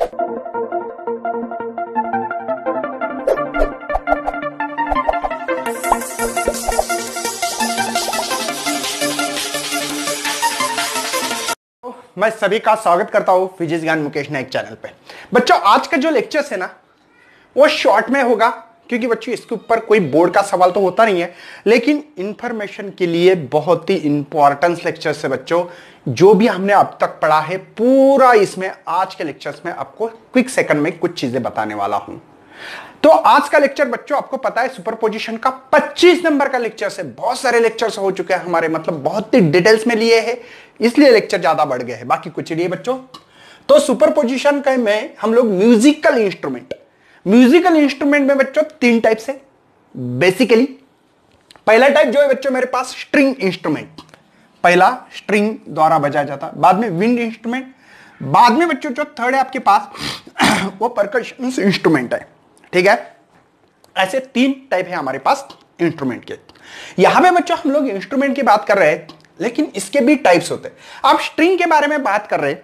मैं सभी का स्वागत करता हूं फिजिक्स ज्ञान मुकेश नायक चैनल पे बच्चों आज का जो लेक्चर है ना वो शॉर्ट में होगा क्योंकि बच्चों इसके ऊपर कोई बोर्ड का सवाल तो होता नहीं है लेकिन इंफॉर्मेशन के लिए बहुत ही इंपॉर्टेंस लेक्चर है बच्चों जो भी हमने अब तक पढ़ा है पूरा इसमें आज के लेक्चर्स में आपको क्विक सेकंड में कुछ चीजें बताने वाला हूं तो आज का लेक्चर बच्चों आपको पता है सुपरपोजिशन का 25 नंबर का लेक्चर है बहुत सारे लेक्चर्स हो चुके हैं हमारे मतलब बहुत ही डिटेल्स में लिए हैं इसलिए लेक्चर ज्यादा बढ़ गए हैं बाकी कुछ नहीं बच्चों तो सुपरपोजिशन का में हम लोग म्यूजिकल इंस्ट्रूमेंट म्यूजिकल इंस्ट्रूमेंट में बच्चों तीन टाइप्स है बेसिकली पहला टाइप जो है बच्चों मेरे पास स्ट्रिंग इंस्ट्रूमेंट पहला स्ट्रिंग द्वारा बजाया जाता है बाद में विंड इंस्ट्रूमेंट बाद में बच्चों जो थर्ड है आपके पास वो परकशन इंस्ट्रूमेंट है ठीक है ऐसे तीन टाइप है हमारे पास इंस्ट्रूमेंट के यहां पे बच्चों हम लोग इंस्ट्रूमेंट की बात कर रहे हैं लेकिन इसके भी टाइप्स होते हैं आप स्ट्रिंग के बारे में बात कर रहे हैं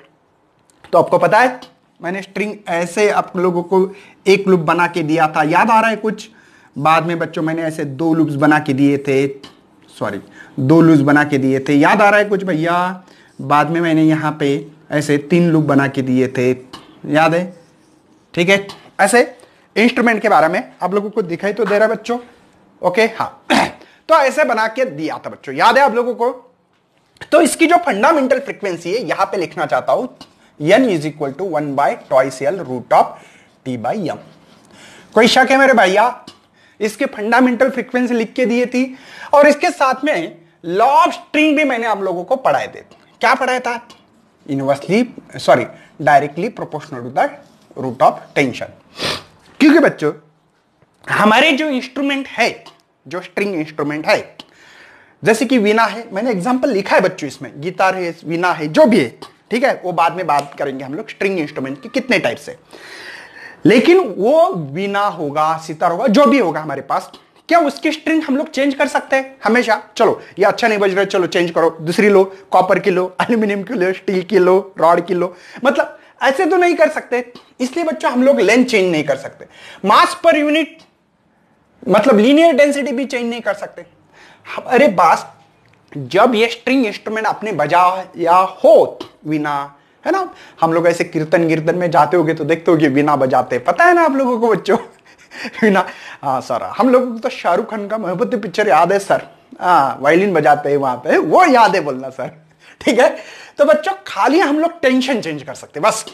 तो आपको पता है मैंने स्ट्रिंग ऐसे आप लोगों को एक लूप बना के दिया था याद आ रहा है कुछ बाद में बच्चों मैंने ऐसे दो लूप्स बना के दिए थे सॉरी दो लूप्स बना के दिए थे याद आ रहा है कुछ भैया बाद में मैंने यहाँ पे ऐसे तीन लूप बना के दिए थे याद है ठीक है ऐसे इंस्ट्रूमेंट के बारे में आप लोगों को दिखाई तो दे रहा है बच्चों ओके हाँ तो ऐसे बना के दिया था बच्चों याद है आप लोगों को तो इसकी जो फंडामेंटल फ्रिक्वेंसी है यहां पे लिखना चाहता हूं n is equal to one by twice l root of T by m कोई शक है मेरे भैया इसके फंडामेंटल फ्रीक्वेंसी लिख के दिए थी और इसके साथ में लॉ ऑफ स्ट्रिंग भी मैंने आप लोगों को पढ़ाए थे क्या पढ़ाया था inversely sorry directly proportional to the root of tension क्योंकि बच्चों हमारे जो इंस्ट्रूमेंट है जो स्ट्रिंग इंस्ट्रूमेंट है जैसे कि वीणा है मैंने एग्जाम्पल लिखा है बच्चों इसमें गिटार है वीणा है जो भी है ठीक है वो बाद में बात करेंगे हम लोग स्ट्रिंग इंस्ट्रूमेंट की कितने टाइप से लेकिन वो बिना होगा सितार होगा जो भी होगा हमारे पास क्या उसकी स्ट्रिंग हम लोग चेंज कर सकते हैं हमेशा चलो ये अच्छा नहीं बज रहा चलो चेंज करो दूसरी लो कॉपर की लो अल्यूमिनियम की लो स्टील की लो रॉड की लो मतलब ऐसे तो नहीं कर सकते इसलिए बच्चों हम लोग लेंथ चेंज नहीं कर सकते मास पर यूनिट मतलब लीनियर डेंसिटी भी चेंज नहीं कर सकते अरे बास जब ये स्ट्रिंग इंस्ट्रूमेंट आपने बजाया हो बिना है ना हम लोग ऐसे कीर्तन कीर्तन में जाते होगे तो देखते होगे बिना बजाते पता है ना आप लोगों को बच्चों बिना हाँ सर हम लोगों को तो शाहरुख खान का मोहब्बत पिक्चर याद है सर हाँ वायलिन बजाते हैं वहां पे वो याद है बोलना सर ठीक है तो बच्चों खाली हम लोग टेंशन चेंज कर सकते बस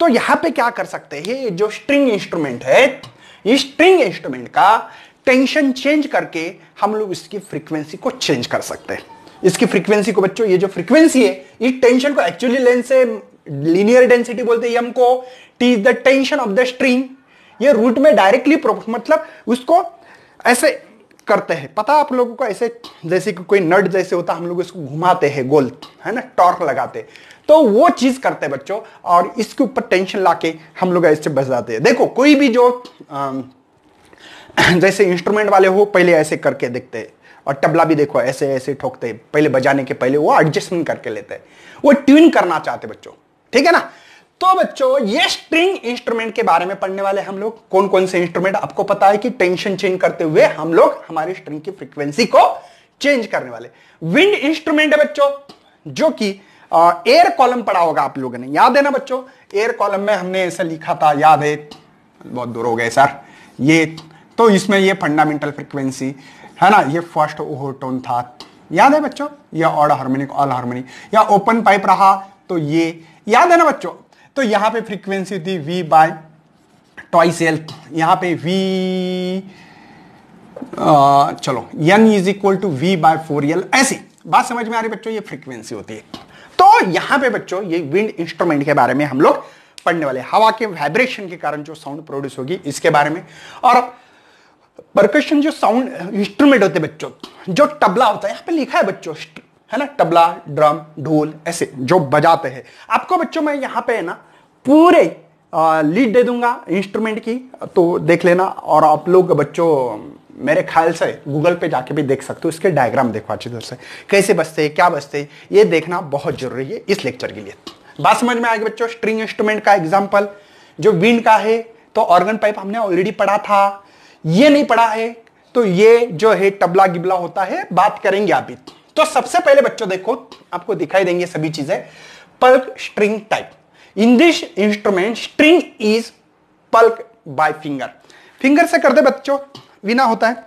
तो यहाँ पे क्या कर सकते हैं जो स्ट्रिंग इंस्ट्रूमेंट है स्ट्रिंग इंस्ट्रूमेंट का टेंशन चेंज करके हम लोग इसकी फ्रीक्वेंसी को चेंज कर सकते हैं इसकी फ्रीक्वेंसी को बच्चों ये जो फ्रीक्वेंसी है ये टेंशन को एक्चुअली लेंस से लीनियर डेंसिटी बोलते हैं हमको T is the tension of the string ये रूट में डायरेक्टली मतलब उसको ऐसे करते हैं पता आप लोगों को ऐसे जैसे कि कोई नट जैसे होता हम लोग इसको घुमाते हैं गोल है ना टॉर्क लगाते तो वो चीज़ करते हैं बच्चों और इसके ऊपर टेंशन लाके हम लोग ऐसे बच जाते हैं देखो कोई भी जो जैसे इंस्ट्रूमेंट वाले हो पहले ऐसे करके देखते और तबला भी देखो ऐसे ऐसे ठोकते पहले बजाने के पहले वो एडजस्टमेंट करके लेते हैं वो ट्यून करना चाहते बच्चों ठीक है ना तो बच्चों ये स्ट्रिंग इंस्ट्रूमेंट के बारे में पढ़ने वाले हम लोग कौन कौन से इंस्ट्रूमेंट आपको पता है कि टेंशन चेंज करते हुए हम लोग हमारी स्ट्रिंग की फ्रीक्वेंसी को चेंज करने वाले विंड इंस्ट्रूमेंट है बच्चों जो कि एयर कॉलम पढ़ा होगा आप लोगों ने याद है ना बच्चों एयर कॉलम में हमने ऐसा लिखा था याद है बहुत दूर हो गए सर ये तो इसमें ये फंडामेंटल फ्रिक्वेंसी है ना ये फर्स्ट ओहोटोन था याद है बच्चों या ऑड हार्मोनिक ऑल हार्मोनिक या ओपन पाइप रहा तो ये याद है ना बच्चों तो यहां पे फ्रीक्वेंसी थी वी बाय टॉइस एल यहां पे वी आ, चलो n is equal to v by four l ऐसी बात समझ में आ रही बच्चों ये फ्रीक्वेंसी होती है तो यहां पे बच्चों ये विंड इंस्ट्रूमेंट के बारे में हम लोग पढ़ने वाले हवा के वाइब्रेशन के कारण जो साउंड प्रोड्यूस होगी इसके बारे में और परकशन जो साउंड इंस्ट्रूमेंट होते हैं बच्चों जो तबला होता है यहाँ पे लिखा है बच्चों है ना तबला ड्रम ढोल ऐसे जो बजाते हैं आपको बच्चों मैं यहाँ पे है ना पूरे लीड दे दूंगा इंस्ट्रूमेंट की तो देख लेना और आप लोग बच्चों मेरे ख्याल से गूगल पे जाके भी देख सकते हो इसके डायग्राम देखो अच्छी तरह से कैसे बजते हैं क्या बजते हैं ये देखना बहुत जरूरी है इस लेक्चर के लिए बात समझ में आएगी बच्चों स्ट्रिंग इंस्ट्रूमेंट का एग्जाम्पल जो विंड का है तो ऑर्गन पाइप हमने ऑलरेडी पढ़ा था ये नहीं पढ़ा है तो ये जो है टबला गिबला होता है बात करेंगे आप ही तो सबसे पहले बच्चों देखो आपको दिखाई देंगे सभी चीजें pluck string type in this instrument string is pluck by finger finger से करते बच्चों बिना होता है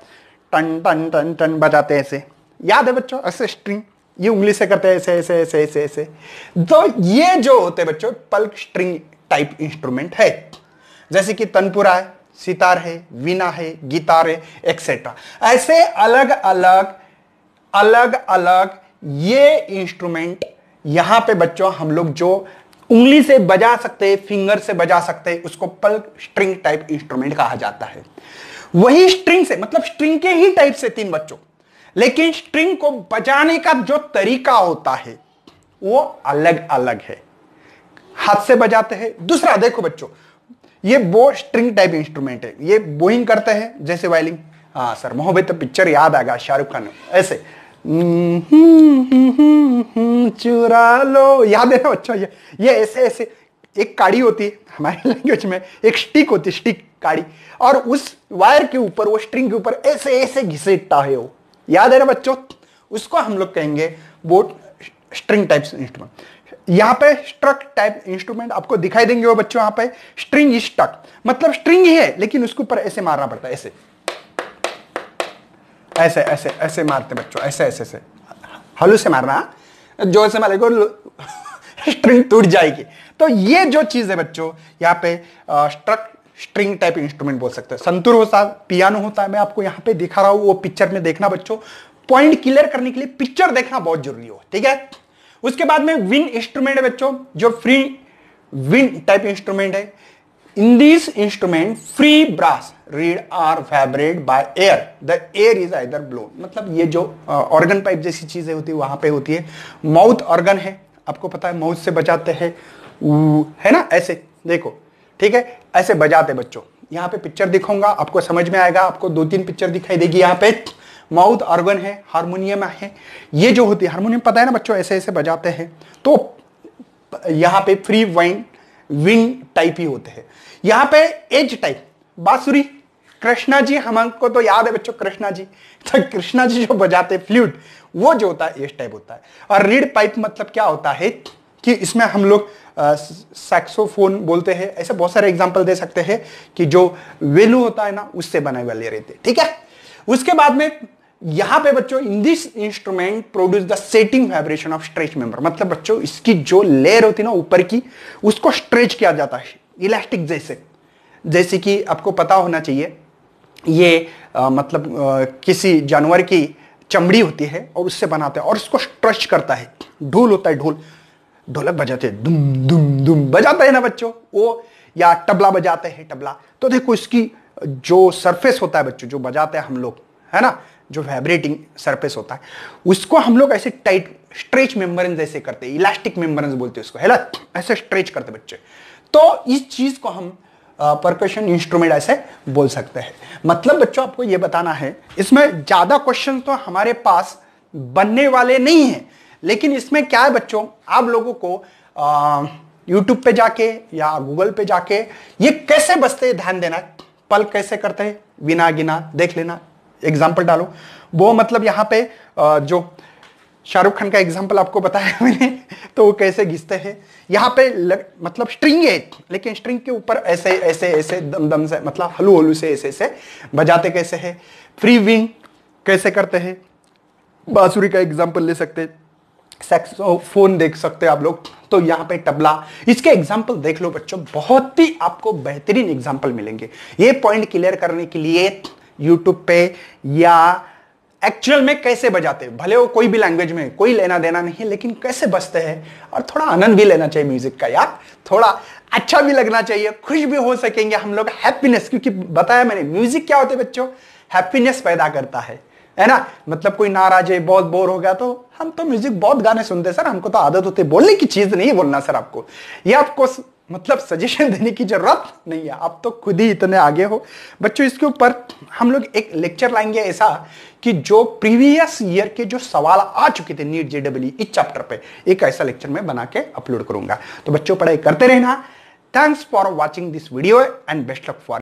टन टन टन टन बजाते ऐसे याद है बच्चों ऐसे स्ट्रिंग ये उंगली से करते ऐसे ऐसे ऐसे ऐसे ऐसे तो ये जो होते बच्चों पल्क स्ट्रिंग टाइप इंस्ट्रूमेंट है जैसे कि तनपुरा है सितार है वीणा है गिटार है एक्सेट्रा ऐसे अलग अलग अलग अलग ये इंस्ट्रूमेंट यहाँ पे बच्चों हम लोग जो उंगली से बजा सकते हैं फिंगर से बजा सकते हैं उसको पल स्ट्रिंग टाइप इंस्ट्रूमेंट कहा जाता है वही स्ट्रिंग से मतलब स्ट्रिंग के ही टाइप से तीन बच्चों लेकिन स्ट्रिंग को बजाने का जो तरीका होता है वो अलग अलग है हाथ से बजाते हैं दूसरा देखो बच्चों ये बो स्ट्रिंग टाइप इंस्ट्रूमेंट है ये बोइंग करता है जैसे वायलिंग हाँ सर मोहब्बत तो पिक्चर याद आ गया शाहरुख खान ऐसे चुरा लो याद है अच्छा ये ये ऐसे ऐसे एक काड़ी होती है हमारे लैंग्वेज में एक स्टिक होती है स्टिक काड़ी और उस वायर के ऊपर वो स्ट्रिंग के ऊपर ऐसे ऐसे घिसेटता है वो याद है ना बच्चों उसको हम लोग कहेंगे बोट स्ट्रिंग टाइप्स इंस्ट्रूमेंट यहाँ पे स्ट्रक टाइप इंस्ट्रूमेंट आपको दिखाई देंगे वो बच्चों यहाँ पे स्ट्रिंग स्टक मतलब स्ट्रिंग ही है लेकिन उसके ऊपर ऐसे मारना पड़ता है ऐसे ऐसे ऐसे ऐसे मारते बच्चों ऐसे ऐसे ऐसे हलू से मारना हाँ? जोर से मारेगा स्ट्रिंग टूट जाएगी तो ये जो चीज है बच्चों यहाँ पे स्ट्रक स्ट्रिंग टाइप इंस्ट्रूमेंट बोल सकते हैं संतुर होता पियानो होता है मैं आपको यहाँ पे दिखा रहा हूँ वो पिक्चर में देखना बच्चों पॉइंट क्लियर करने के लिए पिक्चर देखना बहुत जरूरी हो ठीक है उसके बाद में विन इंस्ट्रूमेंट बच्चों जो फ्री विन टाइप इंस्ट्रूमेंट है in this instrument free brass reed are फैब्रेड by air the air is either blow मतलब ये जो ऑर्गन पाइप जैसी चीजें होती है वहां पे होती है माउथ ऑर्गन है आपको पता है माउथ से बजाते हैं है ना ऐसे देखो ठीक है ऐसे बजाते बच्चों यहाँ पे पिक्चर दिखाऊंगा आपको समझ में आएगा आपको दो तीन पिक्चर दिखाई देगी यहाँ पे माउथ ऑर्गन है हारमोनियम है ये जो होती है हारमोनियम पता है ना बच्चों ऐसे ऐसे बजाते हैं तो यहाँ पे फ्री वाइन विंग टाइप ही होते हैं यहाँ पे एज टाइप बांसुरी कृष्णा जी हमको तो याद है बच्चों कृष्णा जी तो कृष्णा जी जो बजाते फ्लूट वो जो होता है एज टाइप होता है और रीड पाइप मतलब क्या होता है कि इसमें हम लोग सैक्सोफोन बोलते हैं ऐसे बहुत सारे एग्जाम्पल दे सकते हैं कि जो वेलू होता है ना उससे बनाए वाले रहते ठीक है उसके बाद में यहां पे बच्चों in this instrument produce the setting vibration of stretch member मतलब बच्चों इसकी जो लेयर होती है ना ऊपर की उसको स्ट्रेच किया जाता है इलास्टिक जैसे जैसे कि आपको पता होना चाहिए ये आ, मतलब आ, किसी जानवर की चमड़ी होती है और उससे बनाता है और उसको स्ट्रेच करता है ढोल होता है ढोल ढोलक बजाते हैं दुम दुम दुम बजाता है ना बच्चों वो या तबला बजाते हैं तबला तो देखो इसकी जो सरफेस होता है बच्चों जो बजाते हैं हम लोग है ना जो वाइब्रेटिंग सरफेस होता है उसको हम लोग ऐसे टाइट स्ट्रेच मेम्बरेंस ऐसे करते हैं इलास्टिक मेम्बरेंस बोलते हैं उसको है ना ऐसे स्ट्रेच करते बच्चे तो इस चीज़ को हम परकशन इंस्ट्रूमेंट ऐसे बोल सकते हैं मतलब बच्चों आपको ये बताना है इसमें ज़्यादा क्वेश्चन तो हमारे पास बनने वाले नहीं है लेकिन इसमें क्या है बच्चों आप लोगों को आ, यूट्यूब पे जाके या गूगल पे जाके ये कैसे बचते ध्यान देना पल कैसे करते हैं बिना गिना देख लेना एग्जाम्पल डालो वो मतलब यहाँ पे जो शाहरुख खान का एग्जाम्पल आपको बताया मैंने तो वो कैसे घिसते हैं यहाँ पे लग, मतलब स्ट्रिंग है लेकिन स्ट्रिंग के ऊपर ऐसे ऐसे ऐसे दम दम से मतलब हलू हलू से ऐसे ऐसे बजाते कैसे है फ्री विंग कैसे करते हैं बांसुरी का एग्जाम्पल ले सकते सेक्सोफोन देख सकते हैं आप लोग तो यहाँ पे तबला इसके एग्जाम्पल देख लो बच्चों बहुत ही आपको बेहतरीन एग्जाम्पल मिलेंगे ये पॉइंट क्लियर करने के लिए यूट्यूब पे या एक्चुअल में कैसे बजाते हैं भले वो कोई भी लैंग्वेज में कोई लेना देना नहीं है लेकिन कैसे बजते हैं और थोड़ा आनंद भी लेना चाहिए म्यूजिक का यार थोड़ा अच्छा भी लगना चाहिए खुश भी हो सकेंगे हम लोग हैप्पीनेस क्योंकि बताया मैंने म्यूजिक क्या होते बच्चों हैप्पीनेस पैदा करता है है ना मतलब कोई नाराज है बहुत बोर हो गया तो हम तो म्यूजिक बहुत गाने सुनते सर हमको तो आदत होती है बोलने की चीज नहीं बोलना सर आपको ये आपको मतलब सजेशन देने की जरूरत नहीं है आप तो खुद ही इतने आगे हो बच्चों इसके ऊपर हम लोग एक लेक्चर लाएंगे ऐसा कि जो प्रीवियस ईयर के जो सवाल आ चुके थे नीट जेडब्ल्यू इस चैप्टर पे एक ऐसा लेक्चर में बना के अपलोड करूंगा तो बच्चों पढ़ाई करते रहना thanks for watching this video and best luck for